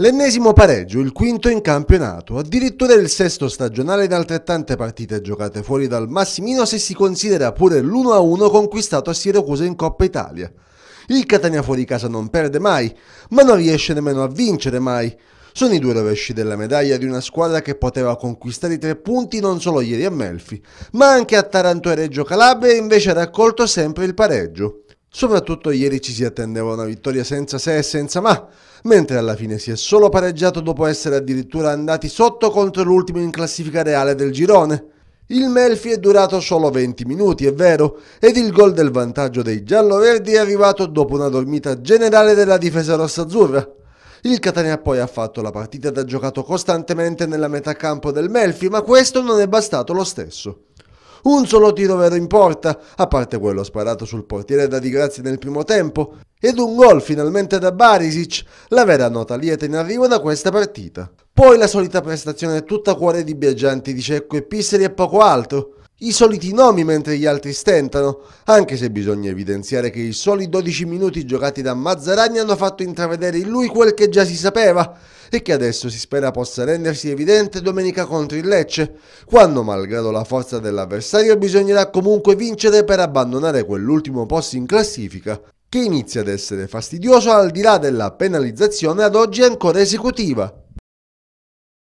L'ennesimo pareggio, il quinto in campionato, addirittura il sesto stagionale in altrettante partite giocate fuori dal Massimino se si considera pure l'1-1 conquistato a Siracusa in Coppa Italia. Il Catania fuori casa non perde mai, ma non riesce nemmeno a vincere mai. Sono i due rovesci della medaglia di una squadra che poteva conquistare i tre punti non solo ieri a Melfi, ma anche a Taranto e Reggio Calabria e invece ha raccolto sempre il pareggio. Soprattutto ieri ci si attendeva una vittoria senza se e senza ma, mentre alla fine si è solo pareggiato dopo essere addirittura andati sotto contro l'ultimo in classifica reale del girone. Il Melfi è durato solo 20 minuti, è vero, ed il gol del vantaggio dei giallo-verdi è arrivato dopo una dormita generale della difesa rossa-azzurra. Il Catania poi ha fatto la partita da giocato costantemente nella metà campo del Melfi, ma questo non è bastato lo stesso. Un solo tiro vero in porta, a parte quello sparato sul portiere da Di Grazia nel primo tempo, ed un gol finalmente da Barisic, la vera nota lieta in arrivo da questa partita. Poi la solita prestazione tutta cuore di viaggianti di Cecco e Pisseri e poco altro, i soliti nomi mentre gli altri stentano, anche se bisogna evidenziare che i soli 12 minuti giocati da Mazzaragni hanno fatto intravedere in lui quel che già si sapeva e che adesso si spera possa rendersi evidente domenica contro il Lecce, quando malgrado la forza dell'avversario bisognerà comunque vincere per abbandonare quell'ultimo posto in classifica che inizia ad essere fastidioso al di là della penalizzazione ad oggi ancora esecutiva.